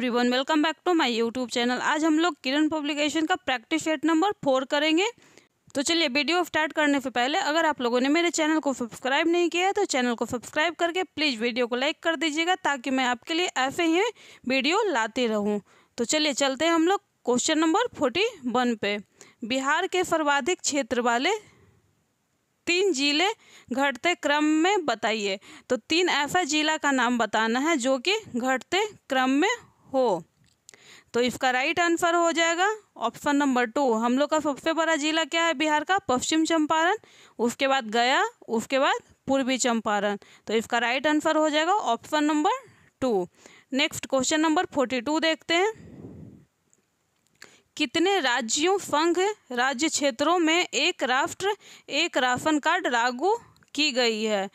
ribbon welcome back to my YouTube channel आज हम लोग किरण पब्लिकेशन का प्रैक्टिस शेट नंबर फोर करेंगे तो चलिए वीडियो स्टार्ट करने से पहले अगर आप लोगों ने मेरे चैनल को सब्सक्राइब नहीं किया है तो चैनल को सब्सक्राइब करके प्लीज़ वीडियो को लाइक कर दीजिएगा ताकि मैं आपके लिए ऐसे ही वीडियो लाते रहूँ तो चलिए चलते हैं हम लोग क्वेश्चन नंबर फोर्टी वन पे बिहार के सर्वाधिक क्षेत्र वाले तीन जिले घटते क्रम में बताइए तो तीन ऐसा जिला का नाम बताना है जो कि घटते क्रम में हो तो इसका राइट आंसर हो जाएगा ऑप्शन नंबर टू हम लोग का सबसे बड़ा जिला क्या है बिहार का पश्चिम चंपारण उसके बाद गया उसके बाद पूर्वी चंपारण तो इसका राइट आंसर हो जाएगा option number two next question number forty two देखते हैं कितने राज्यों संघ राज्य क्षेत्रों में एक राष्ट्र एक राशन कार्ड लागू की गई है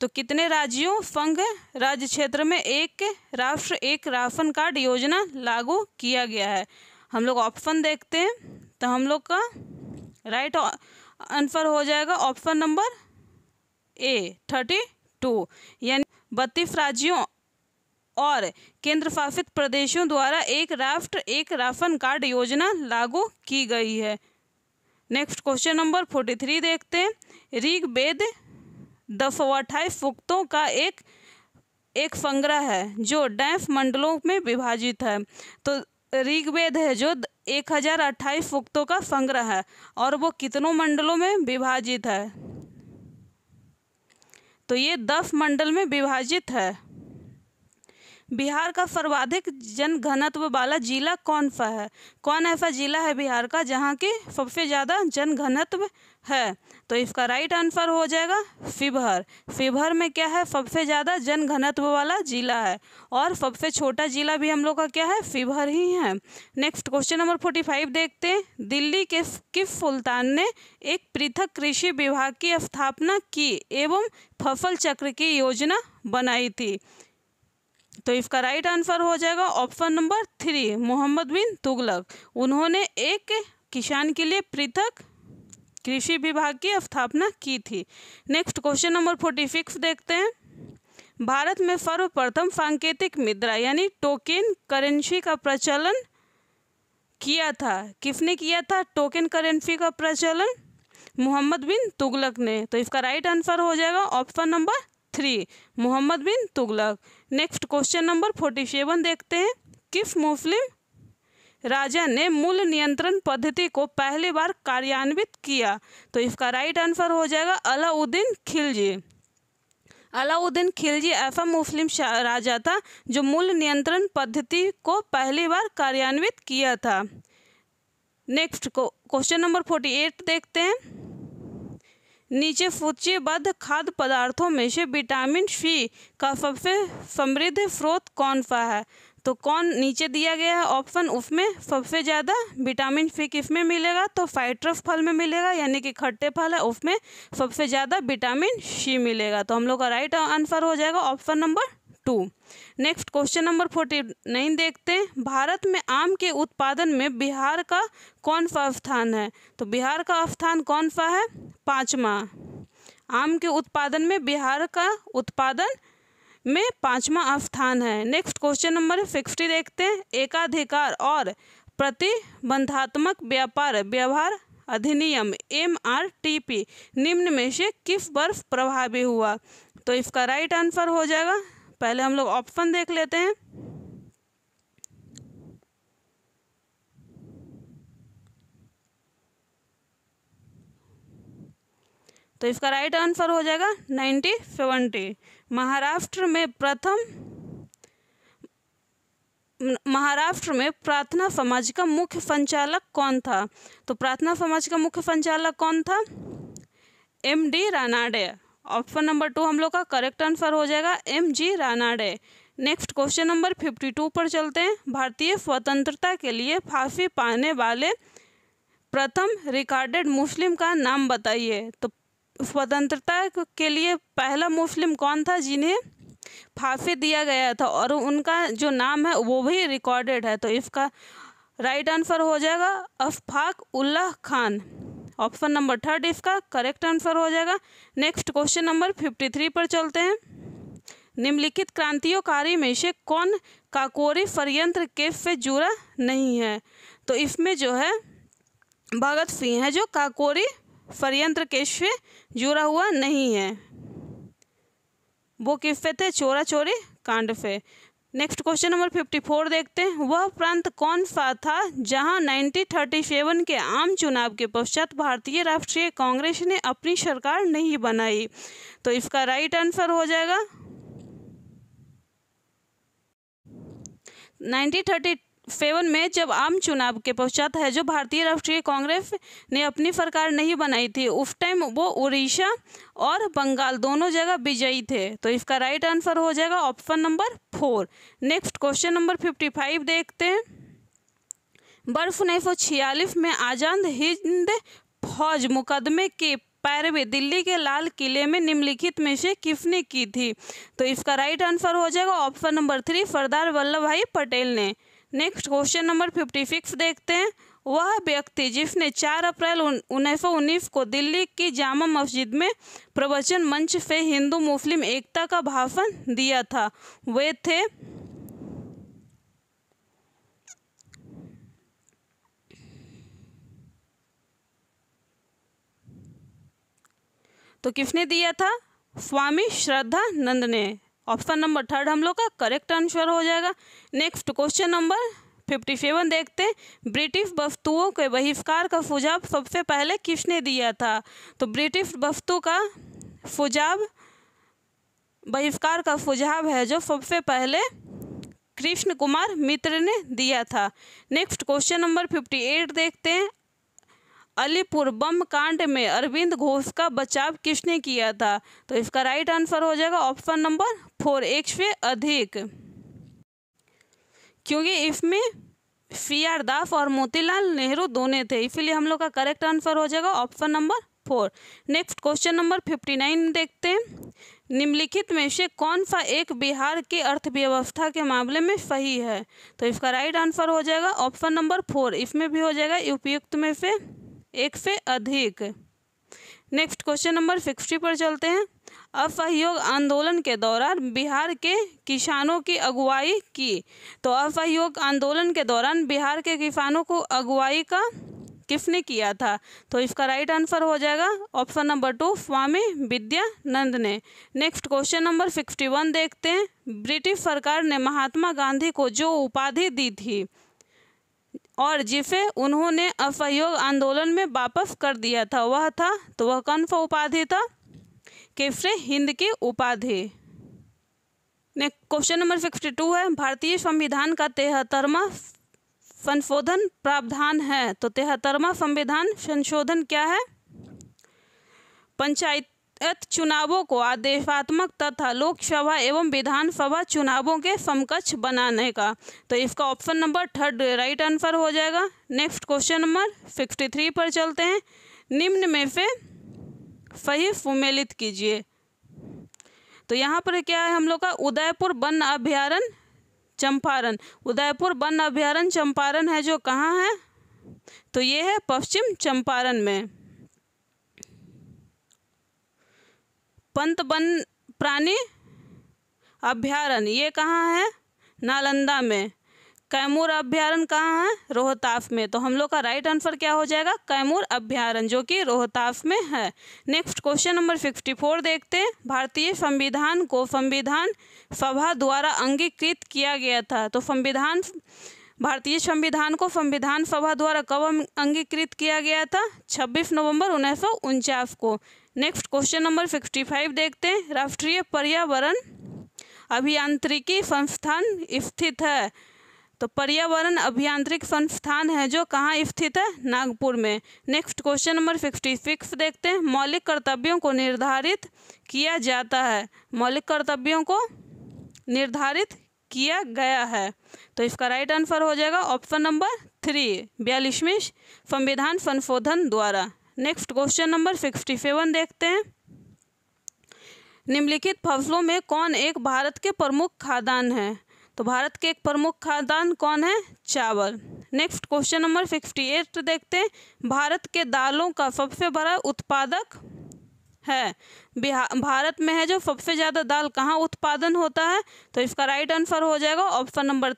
तो कितने राज्यों फंग राज्य क्षेत्र में एक राष्ट्र एक राशन कार्ड योजना लागू किया गया है हम लोग ऑप्शन देखते हैं तो हम लोग का राइट आंसर हो जाएगा option number A thirty two यानी बत्तीस राज्यों और केंद्र शासित प्रदेशों द्वारा एक राष्ट्र एक राशन कार्ड योजना लागू की गई है next question number forty three देखते हैं ऋग्वेद दफवठाई फुक्तों का एक एक संग्रह है जो डैफ मंडलों में विभाजित है तो ऋग्वेद है जो एक हजार अट्ठाईस उक्तों का संग्रह है और वो कितनों मंडलों में विभाजित है तो ये दस मंडल में विभाजित है बिहार का सर्वाधिक जन घनत्व वाला जिला कौन सा है कौन ऐसा जिला है बिहार का जहाँ की सबसे ज़्यादा जन घनत्व है तो इसका राइट आंसर हो जाएगा फिभर फिभर में क्या है सबसे ज़्यादा जन घनत्व वाला जिला है और सबसे छोटा जिला भी हम लोग का क्या है फिभर ही है next question number forty five देखते हैं दिल्ली के किस सुल्तान ने एक पृथक कृषि विभाग की स्थापना की एवं फसल चक्र की योजना बनाई थी तो इसका राइट आंसर हो जाएगा option number three Mohammad bin Tughlaq उन्होंने एक किसान के लिए पृथक कृषि विभाग की स्थापना की थी next question number forty six देखते हैं भारत में सर्वप्रथम सांकेतिक मुद्रा यानी टोकन करेंसी का प्रचलन किया था किसने किया था टोकन करेंसी का प्रचलन मोहम्मद बिन तुगलक ने तो इसका राइट आंसर हो जाएगा option number three Mohammad bin Tughlaq next question number forty seven देखते हैं किस मुस्लिम राजा ने मूल नियंत्रण पद्धति को पहली बार कार्यान्वित किया तो इसका राइट आंसर हो जाएगा अलाउद्दीन खिलजी अलाउद्दीन खिलजी ऐसा मुस्लिम राजा था जो मूल नियंत्रण पद्धति को पहली बार कार्यान्वित किया था नेक्स्ट को क्वेश्चन नंबर फोर्टी एट देखते हैं नीचे सूचीबद्ध खाद्य पदार्थों में से विटामिन सी का सबसे समृद्ध स्रोत कौन सा है तो कौन नीचे दिया गया है ऑप्शन उसमें सबसे ज़्यादा विटामिन सी किस में मिलेगा तो फाइट्रस फल में मिलेगा यानी कि खट्टे फल है उसमें सबसे ज़्यादा विटामिन सी मिलेगा तो हम लोग का राइट आंसर हो जाएगा option number two next question number forty nine देखते भारत में आम के उत्पादन में बिहार का कौन सा स्थान है तो बिहार का स्थान कौन सा है पाँचवा आम के उत्पादन में बिहार का उत्पादन में पांचवा स्थान है नेक्स्ट क्वेश्चन नंबर सिक्सटी देखते हैं एकाधिकार और प्रतिबंधात्मक व्यापार व्यवहार अधिनियम एम आर टी पी निम्न में से किस वर्ष प्रभावी हुआ तो इसका राइट आंसर हो जाएगा पहले हम लोग ऑप्शन देख लेते हैं तो इसका राइट आंसर हो जाएगा नाइन्टी सेवेंटी महाराष्ट्र में प्रथम महाराष्ट्र में प्रार्थना समाज का मुख्य संचालक कौन था तो प्रार्थना समाज का मुख्य संचालक कौन था M D Ranade option number two हम लोग का करेक्ट आंसर हो जाएगा M G Ranade next question number fifty two पर चलते हैं भारतीय स्वतंत्रता के लिए फांसी पाने वाले प्रथम रिकॉर्डेड मुस्लिम का नाम बताइए तो स्वतंत्रता के लिए पहला मुस्लिम कौन था जिन्हें फांसी दिया गया था और उनका जो नाम है वो भी रिकॉर्डेड है तो इसका राइट आंसर हो जाएगा Ashfaq Ullah Khan option number third इसका करेक्ट आंसर हो जाएगा next question number fifty three पर चलते हैं निम्नलिखित क्रांतियोंकारी में से कौन काकोरी फरयंत्र केस से जुड़ा नहीं है तो इसमें जो है भगत सिंह है जो काकोरी षडयंत्र के से जुड़ा हुआ नहीं है वो किफे थे चोरा चोरी कांड फे next question number fifty four देखते हैं वह प्रांत कौन सा था जहां नाइनटीन थर्टी सेवन के आम चुनाव के पश्चात भारतीय राष्ट्रीय कांग्रेस ने अपनी सरकार नहीं बनाई तो इसका राइट आंसर हो जाएगा नाइनटीन थर्टी फेवन में जब आम चुनाव के पश्चात है जो भारतीय राष्ट्रीय कांग्रेस ने अपनी सरकार नहीं बनाई थी उस टाइम वो उड़ीसा और बंगाल दोनों जगह विजयी थे तो इसका राइट आंसर हो जाएगा option number four next question number fifty five देखते हैं वर्ष उन्नीस सौ छियालीस में आजाद हिंद फौज मुकदमे के पैरवी दिल्ली के लाल किले में निम्नलिखित में से किसने की थी तो इसका राइट आंसर हो जाएगा option number three Sardar Vallabh Bhai Patel ने next question number fifty six देखते हैं वह व्यक्ति जिसने 4 अप्रैल उन्नीस उन्नीस को दिल्ली की जामा मस्जिद में प्रवचन मंच से हिंदू मुस्लिम एकता का भाषण दिया था वे थे तो किसने दिया था स्वामी श्रद्धानंद ने ऑप्शन नंबर थर्ड हम लोग का करेक्ट आंसर हो जाएगा next question number fifty seven देखते हैं ब्रिटिश वस्तुओं के बहिष्कार का सुझाव सबसे पहले किसने दिया था तो ब्रिटिश वस्तु का सुझाव बहिष्कार का सुझाव है जो सबसे पहले कृष्ण कुमार मित्र ने दिया था next question number fifty eight देखते हैं अलीपुर बम कांड में अरविंद घोष का बचाव किसने किया था तो इसका राइट आंसर हो जाएगा ऑप्शन नंबर फोर एक से अधिक क्योंकि इसमें सी आर दास और मोतीलाल नेहरू दोनों थे इसीलिए हम लोग का करेक्ट आंसर हो जाएगा option number four next question number fifty nine देखते हैं निम्नलिखित में से कौन सा एक बिहार के अर्थव्यवस्था के मामले में सही है तो इसका राइट आंसर हो जाएगा ऑप्शन नंबर फोर इसमें भी हो जाएगा उपयुक्त में से एक से अधिक नेक्स्ट क्वेश्चन नंबर सिक्सटी पर चलते हैं असहयोग आंदोलन के दौरान बिहार के किसानों की अगुवाई की तो असहयोग आंदोलन के दौरान बिहार के किसानों को अगुवाई का किसने किया था तो इसका राइट आंसर हो जाएगा option number two Swami Vidyanand ने next question number sixty one देखते हैं ब्रिटिश सरकार ने महात्मा गांधी को जो उपाधि दी थी और जिसे उन्होंने असहयोग आंदोलन में वापस कर दिया था वह था तो वह कौन सा उपाधि था केसरे हिंद की उपाधि next question number sixty two है भारतीय संविधान का तिहत्तरवा संशोधन प्रावधान है तो तिहत्तरवा संविधान संशोधन क्या है पंचायत चुनावों को आदेशात्मक तथा लोकसभा एवं विधानसभा चुनावों के समकक्ष बनाने का तो इसका option number third right answer हो जाएगा next question number sixty three पर चलते हैं निम्न में से सही सुमेलित कीजिए तो यहाँ पर क्या है हम लोग का उदयपुर वन अभ्यारण चंपारण उदयपुर वन अभ्यारण चंपारण है जो कहाँ है तो ये है पश्चिम चंपारण में पंत वन प्राणी अभ्यारण्य ये कहाँ है नालंदा में कैमूर अभ्यारण्य कहाँ है रोहताफ में तो हम लोग का राइट आंसर क्या हो जाएगा कैमूर अभ्यारण्य जो कि रोहताफ में है next question number fifty four देखते हैं भारतीय संविधान को संविधान सभा द्वारा अंगीकृत किया गया था तो संविधान भारतीय संविधान को संविधान सभा द्वारा कब अंगीकृत किया गया था छब्बीस नवंबर उन्नीस को next question number fifty five देखते हैं राष्ट्रीय पर्यावरण अभियांत्रिकी संस्थान स्थित है तो पर्यावरण अभियांत्रिक संस्थान है जो कहाँ स्थित है नागपुर में next question number fifty six देखते हैं मौलिक कर्तव्यों को निर्धारित किया जाता है मौलिक कर्तव्यों को निर्धारित किया गया है तो इसका राइट आंसर हो जाएगा ऑप्शन नंबर थ्री बयालीसवीं संविधान संशोधन द्वारा next question number sixty seven देखते हैं निम्नलिखित फसलों में कौन एक भारत के प्रमुख खाद्यान्न है तो भारत के एक प्रमुख खाद्यान्न कौन है चावल next question number sixty eight देखते हैं भारत के दालों का सबसे बड़ा उत्पादक है बिहार भारत में है जो सबसे ज़्यादा दाल कहाँ उत्पादन होता है तो इसका राइट आंसर हो जाएगा option number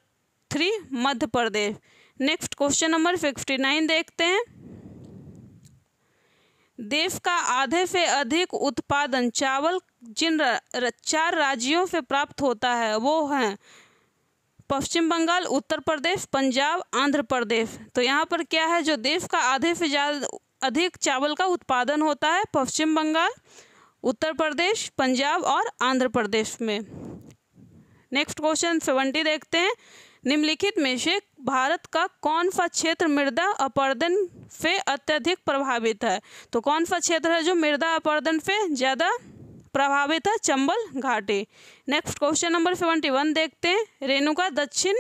three Madhya Pradesh next question number sixty nine देखते हैं देश का आधे से अधिक उत्पादन चावल जिन चार राज्यों से प्राप्त होता है वो हैं पश्चिम बंगाल उत्तर प्रदेश पंजाब आंध्र प्रदेश तो यहाँ पर क्या है जो देश का आधे से ज़्यादा अधिक चावल का उत्पादन होता है पश्चिम बंगाल उत्तर प्रदेश पंजाब और आंध्र प्रदेश में नेक्स्ट क्वेश्चन सेवेंटी देखते हैं निम्नलिखित में से भारत का कौन सा क्षेत्र मृदा अपर्दन से अत्यधिक प्रभावित है तो कौन सा क्षेत्र है जो मृदा अपर्दन से ज़्यादा प्रभावित है चंबल घाटी next question number seventy one देखते हैं रेणुका दक्षिण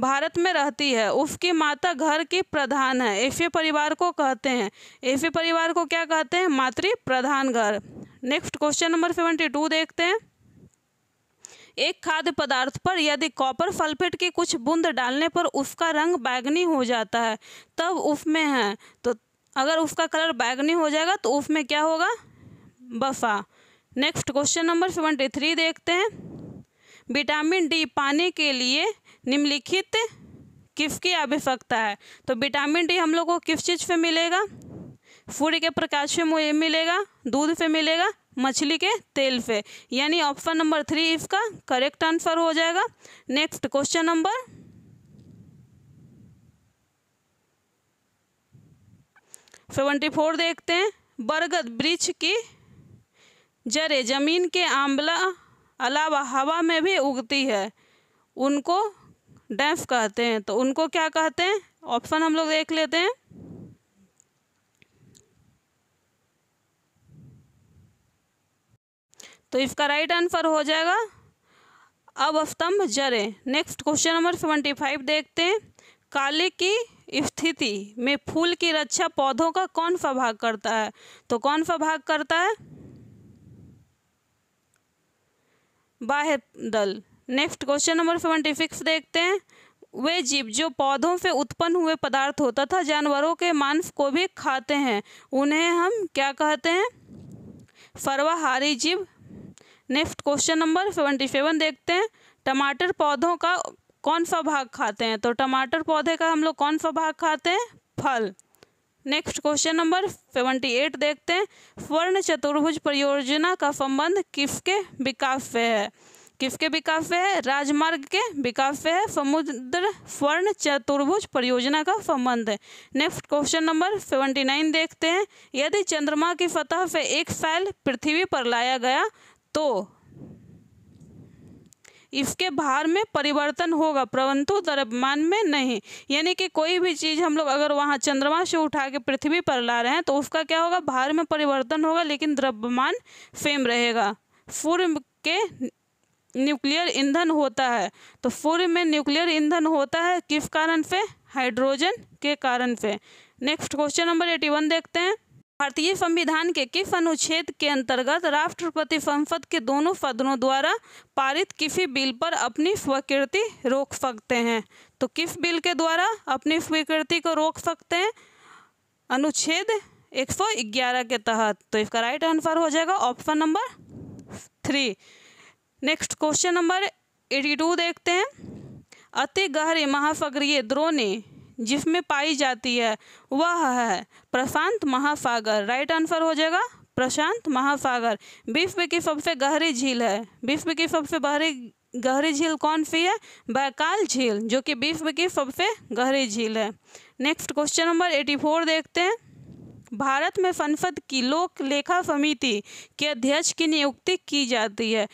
भारत में रहती है उसकी माता घर की प्रधान है ऐसे परिवार को कहते हैं ऐसे परिवार को क्या कहते हैं मातृ प्रधान घर next question number seventy two देखते हैं एक खाद्य पदार्थ पर यदि कॉपर सल्फेट की कुछ बूंद डालने पर उसका रंग बैगनी हो जाता है तब उसमें है तो अगर उसका कलर बैगनी हो जाएगा तो उसमें क्या होगा बफा next question number seventy three देखते हैं विटामिन डी पाने के लिए निम्नलिखित किसकी आवश्यकता है तो विटामिन डी हम लोग को किस चीज़ पर मिलेगा सूर्य के प्रकाश से मिलेगा दूध से मिलेगा मछली के तेल पे यानी ऑप्शन नंबर थ्री इसका करेक्ट आंसर हो जाएगा next question number seventy four देखते हैं बरगद वृक्ष की जरे जमीन के आंवला अलावा हवा में भी उगती है उनको डैफ कहते हैं तो उनको क्या कहते हैं ऑप्शन हम लोग देख लेते हैं तो इसका राइट आंसर हो जाएगा अब स्तंभ जरे next question number seventy five देखते हैं काले की स्थिति में फूल की रक्षा पौधों का कौन सा भाग करता है तो कौन सा भाग करता है बाह्य दल next question number seventy six देखते हैं वे जीव जो पौधों से उत्पन्न हुए पदार्थ होता तथा जानवरों के मांस को भी खाते हैं उन्हें हम क्या कहते हैं फरवाहारी जीव next question number seventy seven देखते हैं टमाटर पौधों का कौन सा भाग खाते हैं तो टमाटर पौधे का हम लोग कौन सा भाग खाते हैं फल next question number seventy eight देखते हैं स्वर्ण चतुर्भुज परियोजना का संबंध किसके विकास से है किसके विकास से है राजमार्ग के विकास से है समुद्र स्वर्ण चतुर्भुज परियोजना का संबंध है next question number seventy nine देखते हैं यदि चंद्रमा की सतह से एक साल पृथ्वी पर लाया गया तो इसके भार में परिवर्तन होगा परंतु द्रव्यमान में नहीं यानी कि कोई भी चीज़ हम लोग अगर वहाँ चंद्रमा से उठा के पृथ्वी पर ला रहे हैं तो उसका क्या होगा भार में परिवर्तन होगा लेकिन द्रव्यमान सेम रहेगा सूर्य के न्यूक्लियर ईंधन होता है तो सूर्य में न्यूक्लियर ईंधन होता है किस कारण से हाइड्रोजन के कारण से next question number eighty one देखते हैं भारतीय संविधान के किस अनुच्छेद के अंतर्गत राष्ट्रपति संसद के दोनों सदनों द्वारा पारित किसी बिल पर अपनी स्वीकृति रोक सकते हैं तो किस बिल के द्वारा अपनी स्वीकृति को रोक सकते हैं अनुच्छेद 111 के तहत तो इसका राइट आंसर हो जाएगा option number three next question number eighty two देखते हैं अति गहरे महासगरीय द्रोणी जिसमें पाई जाती है वह है प्रशांत महासागर राइट आंसर हो जाएगा प्रशांत महासागर विश्व की सबसे गहरी झील है विश्व की सबसे बहरी गहरी झील कौन सी है बैकाल झील जो कि विश्व की सबसे गहरी झील है next question number eighty four देखते हैं भारत में संसद की लोक लेखा समिति के अध्यक्ष की नियुक्ति की जाती है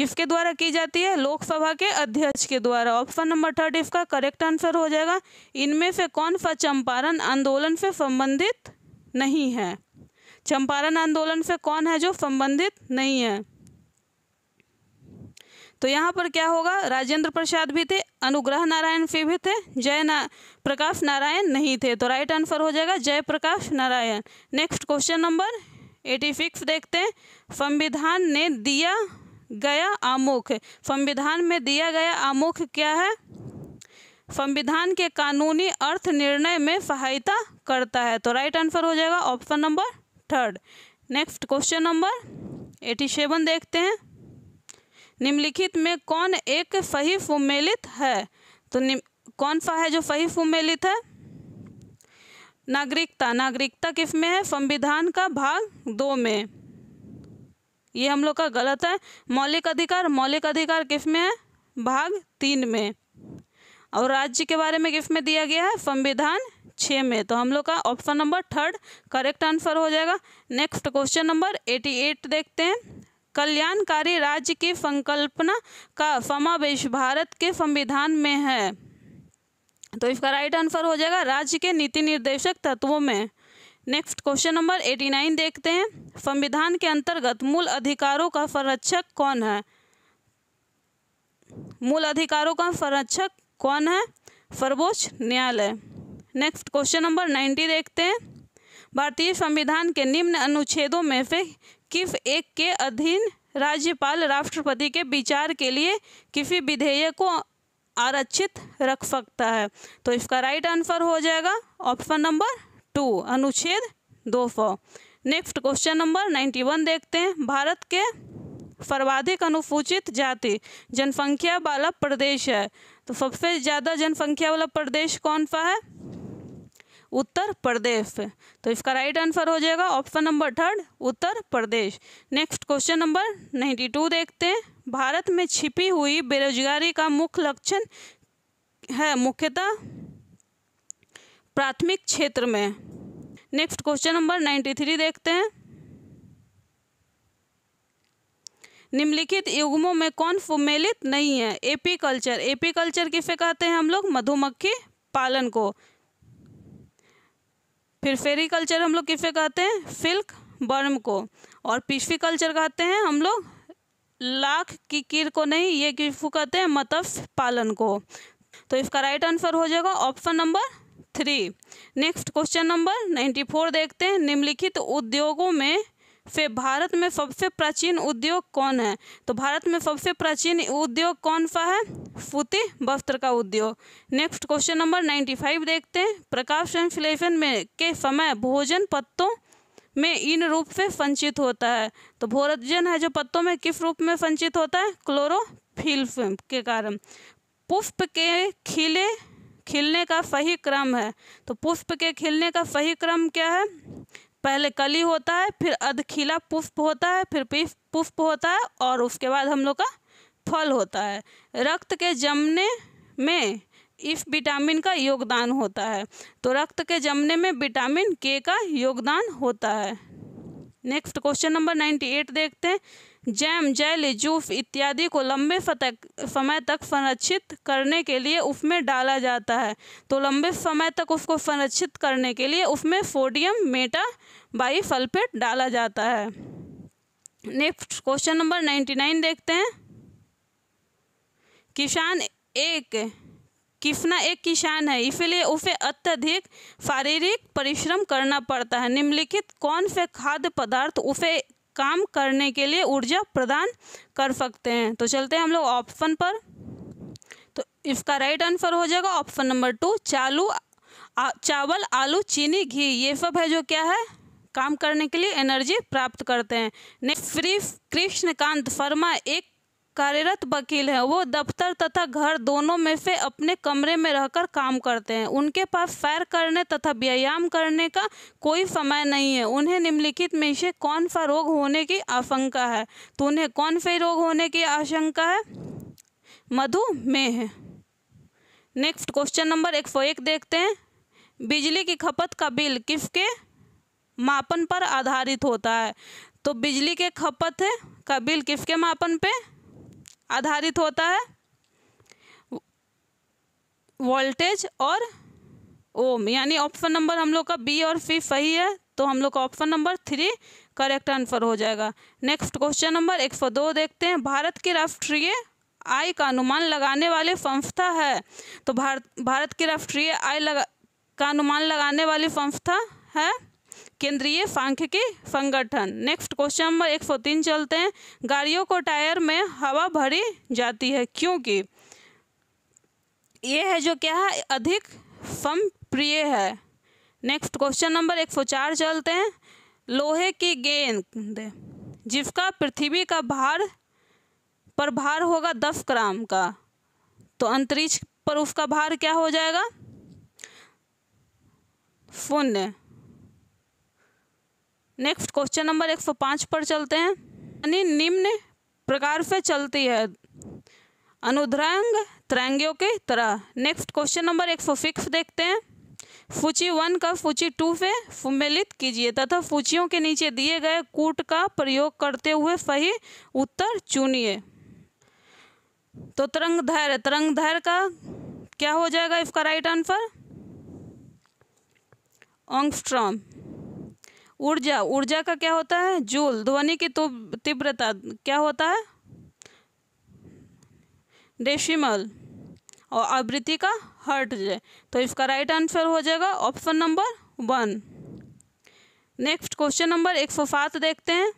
किसके द्वारा की जाती है लोकसभा के अध्यक्ष के द्वारा ऑप्शन नंबर थर्ड इसका करेक्ट आंसर हो जाएगा इनमें से कौन सा चंपारण आंदोलन से संबंधित नहीं है चंपारण आंदोलन से कौन है जो संबंधित नहीं है तो यहाँ पर क्या होगा राजेंद्र प्रसाद भी थे अनुग्रह नारायण से भी थे जय ना प्रकाश नारायण नहीं थे तो राइट आंसर हो जाएगा Jai Prakash Narayan next question number eighty six देखते हैं संविधान ने दिया गया आमुख संविधान में दिया गया आमुख क्या है संविधान के कानूनी अर्थ निर्णय में सहायता करता है तो राइट आंसर हो जाएगा option number third next question number eighty seven देखते हैं निम्नलिखित में कौन एक सही सुमेलित है तो कौन सा है जो सही सुमेलित है नागरिकता नागरिकता किस में है संविधान का भाग दो में ये हम लोग का गलत है मौलिक अधिकार मौलिक अधिकार किस में है भाग तीन में और राज्य के बारे में किस में दिया गया है संविधान छः में तो हम लोग का option number third correct answer हो जाएगा next question number eighty eight देखते हैं कल्याणकारी राज्य की संकल्पना का समावेश भारत के संविधान में है तो इसका राइट आंसर हो जाएगा राज्य के नीति निर्देशक तत्वों में next question number eighty nine देखते हैं संविधान के अंतर्गत मूल अधिकारों का संरक्षक कौन है मूल अधिकारों का संरक्षक कौन है सर्वोच्च न्यायालय नेक्स्ट क्वेश्चन नंबर नाइन्टी देखते हैं भारतीय संविधान के निम्न अनुच्छेदों में से किस एक के अधीन राज्यपाल राष्ट्रपति के विचार के लिए किसी विधेयक को आरक्षित रख सकता है तो इसका राइट आंसर हो जाएगा ऑप्शन नंबर टू अनुच्छेद दो सौ next question number ninety one देखते हैं भारत के सर्वाधिक अनुसूचित जाति जनसंख्या वाला प्रदेश है तो सबसे ज़्यादा जनसंख्या वाला प्रदेश कौन सा है उत्तर प्रदेश तो इसका राइट आंसर हो जाएगा option number third Uttar Pradesh next question number ninety two देखते हैं भारत में छिपी हुई बेरोजगारी का मुख्य लक्षण है मुख्यतः प्राथमिक क्षेत्र में next question number ninety three देखते हैं निम्नलिखित युग्मों में कौन फुमेलित नहीं है एपीकल्चर एपीकल्चर किसे कहते हैं हम लोग मधुमक्खी पालन को फिर फेरीकल्चर हम लोग किसे कहते हैं सिल्क बर्म को और कल्चर कहते हैं हम लोग लाख की कीर को नहीं ये किसको कहते हैं मत्स्य मतलब पालन को तो इसका राइट आंसर हो जाएगा option number three next question number ninety four देखते हैं निम्नलिखित तो उद्योगों में फिर भारत में सबसे प्राचीन उद्योग कौन है तो भारत में सबसे प्राचीन उद्योग कौन सा है सूती वस्त्र का उद्योग next question number ninety five देखते हैं प्रकाश संश्लेषण में के समय भोजन पत्तों में इन रूप से संचित होता है तो भोजन है जो पत्तों में किस रूप में संचित होता है क्लोरोफिल के कारण पुष्प के खिले खिलने का सही क्रम है तो पुष्प के खिलने का सही क्रम क्या है पहले कली होता है फिर अधखिला पुष्प होता है फिर पुष्प होता है और उसके बाद हम लोग का फल होता है रक्त के जमने में इस विटामिन का योगदान होता है तो रक्त के जमने में विटामिन के का योगदान होता है next question number ninety eight देखते हैं जैम जेल जूफ इत्यादि को लंबे फतक समय तक संरक्षित करने के लिए उसमें डाला जाता है तो लंबे समय तक उसको संरक्षित करने के लिए उसमें सोडियम मेटा बाईसल्फेट डाला जाता है next question number ninety nine देखते हैं किसान एक किफना एक किसान है इसलिए उसे अत्यधिक शारीरिक परिश्रम करना पड़ता है निम्नलिखित कौन से खाद्य पदार्थ उसे काम करने के लिए ऊर्जा प्रदान कर सकते हैं तो चलते हैं हम लोग ऑप्शन पर तो इसका राइट आंसर हो जाएगा ऑप्शन नंबर टू चालू आ, चावल आलू चीनी घी ये सब है जो क्या है काम करने के लिए एनर्जी प्राप्त करते हैं नेक्स्ट कृष्णकांत शर्मा एक कार्यरत वकील हैं वो दफ्तर तथा घर दोनों में से अपने कमरे में रहकर काम करते हैं उनके पास सैर करने तथा व्यायाम करने का कोई समय नहीं है उन्हें निम्नलिखित में से कौन सा रोग होने की आशंका है तो उन्हें कौन से रोग होने की आशंका है मधुमेह नेक्स्ट क्वेश्चन नंबर एक सौ एक देखते हैं बिजली की खपत का बिल किसके मापन पर आधारित होता है तो बिजली के खपत है का बिल किसके मापन पे आधारित होता है वोल्टेज और ओम यानी ऑप्शन नंबर हम लोग का बी और फी सही है तो हम लोग का option number three correct answer हो जाएगा नेक्स्ट क्वेश्चन नंबर एक सौ दो देखते हैं भारत की राष्ट्रीय आय का अनुमान लगाने वाली संस्था है तो भारत भारत की राष्ट्रीय आय लगा का अनुमान लगाने वाली संस्था है केंद्रीय सांख्यिकी संगठन नेक्स्ट क्वेश्चन नंबर एक सौ तीन चलते हैं गाड़ियों को टायर में हवा भरी जाती है क्योंकि यह है जो क्या है अधिक प्रिय है नेक्स्ट क्वेश्चन नंबर एक सौ चार चलते हैं लोहे की गेंद जिसका पृथ्वी का भार पर भार होगा दस ग्राम का तो अंतरिक्ष पर उसका भार क्या हो जाएगा शून्य नेक्स्ट क्वेश्चन नंबर एक सौ पाँच पर चलते हैं यानी निम्न प्रकार से चलती है अनुध्रंग तरंगियों की तरह नेक्स्ट क्वेश्चन नंबर एक सौ सिक्स देखते हैं फूची वन का फूची टू से सम्मिलित कीजिए तथा फूचियों के नीचे दिए गए कूट का प्रयोग करते हुए सही उत्तर चुनिए तो तरंग धैर्य तरंग धैर्य का क्या हो जाएगा इसका राइट आंसर ऑंगस्ट्रॉम ऊर्जा ऊर्जा का क्या होता है जूल ध्वनि की तो तीव्रता क्या होता है डेसिमल और आवृत्ति का हर्ट तो इसका राइट आंसर हो जाएगा option number one next question number एक सौ सात देखते हैं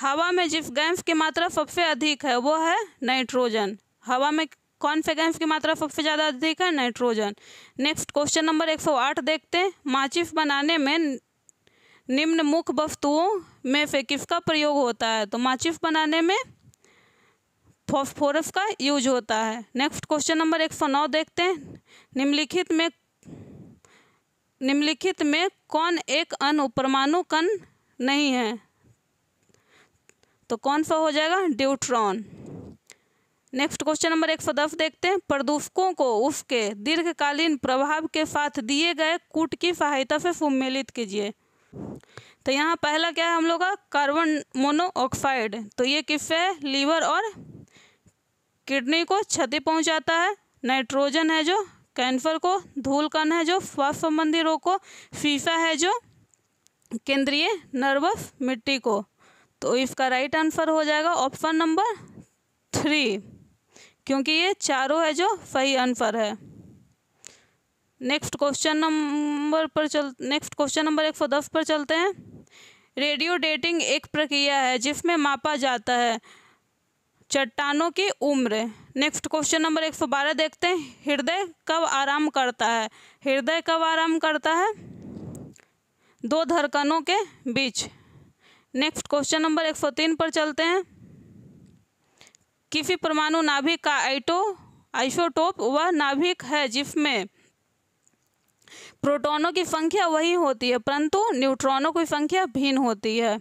हवा में जिस गैस की मात्रा सबसे अधिक है वो है नाइट्रोजन हवा में कौन से गैस की मात्रा सबसे ज़्यादा अधिक है नाइट्रोजन नेक्स्ट क्वेश्चन नंबर एक सौ आठ देखते हैं माचिस बनाने में निम्न मुख्य वस्तुओं में से किसका प्रयोग होता है तो माचिस बनाने में फॉस्फोरस का यूज होता है नेक्स्ट क्वेश्चन नंबर एक सौ नौ देखते हैं निम्नलिखित में निम्नलिखित में कौन एक अन उपरमाणु कण नहीं है तो कौन सा हो जाएगा ड्यूट्रॉन नेक्स्ट क्वेश्चन नंबर एक सौ दस देखते हैं प्रदूषकों को उसके दीर्घकालीन प्रभाव के साथ दिए गए कूट की सहायता से सम्मिलित कीजिए तो यहाँ पहला क्या है हम लोग का कार्बन मोनोऑक्साइड तो ये किस है लीवर और किडनी को क्षति पहुँचाता है नाइट्रोजन है जो कैंसर को धूल कण है जो श्वास संबंधी रोग को फीसा है जो केंद्रीय नर्वस मिट्टी को तो इसका राइट आंसर हो जाएगा ऑप्शन नंबर थ्री क्योंकि ये चारों है जो सही आंसर है नेक्स्ट क्वेश्चन नंबर पर चल नेक्स्ट क्वेश्चन नंबर एक सौ दस पर चलते हैं रेडियो डेटिंग एक प्रक्रिया है जिसमें मापा जाता है चट्टानों की उम्र नेक्स्ट क्वेश्चन नंबर एक सौ बारह देखते हैं हृदय कब आराम करता है हृदय कब आराम करता है दो धड़कनों के बीच नेक्स्ट क्वेश्चन नंबर एक सौ तीन पर चलते हैं किसी परमाणु नाभिक का आइटो आइसोटोप वह नाभिक है जिसमें प्रोटॉनों की संख्या वही होती है परंतु न्यूट्रॉनों की संख्या भिन्न होती है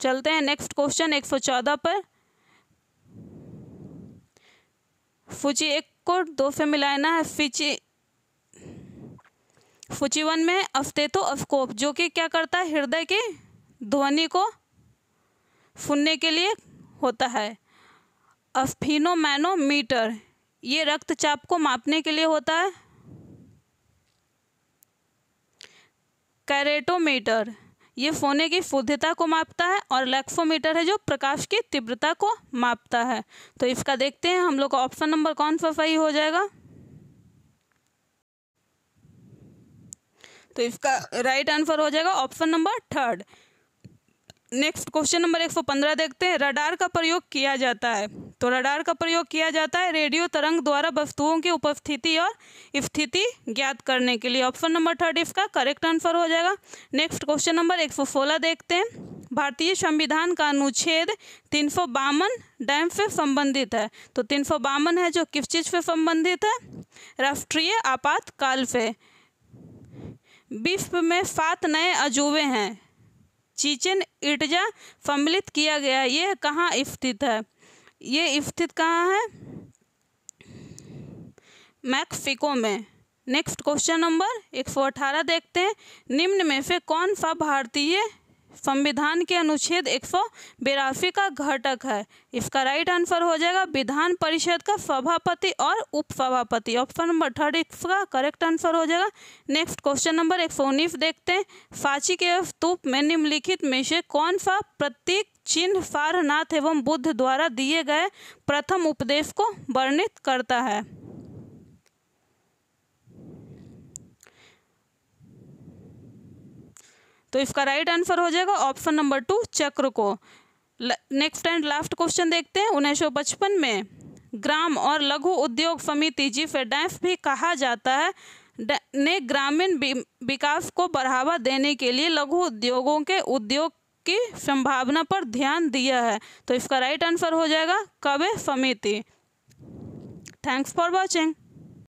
चलते हैं नेक्स्ट क्वेश्चन एक सौ चौदह पर फुची एक को दो से मिलाना है फिची फुची वन में अफ्तेतो अफकोप जो कि क्या करता है हृदय की ध्वनि को सुनने के लिए होता है अफिनोमैनोमीटर ये रक्तचाप को मापने के लिए होता है कैरेटोमीटर ये फोने की शुद्धता को मापता है और लैक्सोमीटर है जो प्रकाश की तीव्रता को मापता है तो इसका देखते हैं हम लोग का ऑप्शन नंबर कौन सा सही हो जाएगा तो इसका राइट आंसर हो जाएगा option number third next question number 115 देखते हैं रडार का प्रयोग किया जाता है तो रडार का प्रयोग किया जाता है रेडियो तरंग द्वारा वस्तुओं की उपस्थिति और स्थिति ज्ञात करने के लिए ऑप्शन नंबर थर्ड इसका करेक्ट आंसर हो जाएगा नेक्स्ट क्वेश्चन नंबर एक सौ सोलह देखते हैं भारतीय संविधान का अनुच्छेद तीन सौ बावन डैम से संबंधित है तो तीन सौ बावन है जो किस चीज़ से संबंधित है राष्ट्रीय आपातकाल से विश्व में सात नए अजूबे हैं चीचन इटजा सम्मिलित किया गया यह कहाँ स्थित है ये स्थित कहाँ है मैक्सिको में नेक्स्ट क्वेश्चन नंबर एक सौ अठारह देखते हैं निम्न में से कौन सा भारतीय संविधान के अनुच्छेद एक सौ बिरासी का घटक है इसका राइट आंसर हो जाएगा विधान परिषद का सभापति और उपसभापति ऑप्शन नंबर थर्ड इसका करेक्ट आंसर हो जाएगा नेक्स्ट क्वेश्चन नंबर एक सौ उन्नीस देखते हैं सांची के स्तूप में निम्नलिखित में से कौन सा प्रतीक चिन्ह फारनाथ एवं बुद्ध द्वारा दिए गए प्रथम उपदेश को वर्णित करता है तो इसका राइट आंसर हो जाएगा ऑप्शन नंबर टू चक्र को नेक्स्ट एंड लास्ट क्वेश्चन देखते हैं उन्नीस में ग्राम और लघु उद्योग समिति जिसे डैफ भी कहा जाता है ने ग्रामीण विकास को बढ़ावा देने के लिए लघु उद्योगों के उद्योग की संभावना पर ध्यान दिया है तो इसका राइट आंसर हो जाएगा कवे समिति थैंक्स फॉर वॉचिंग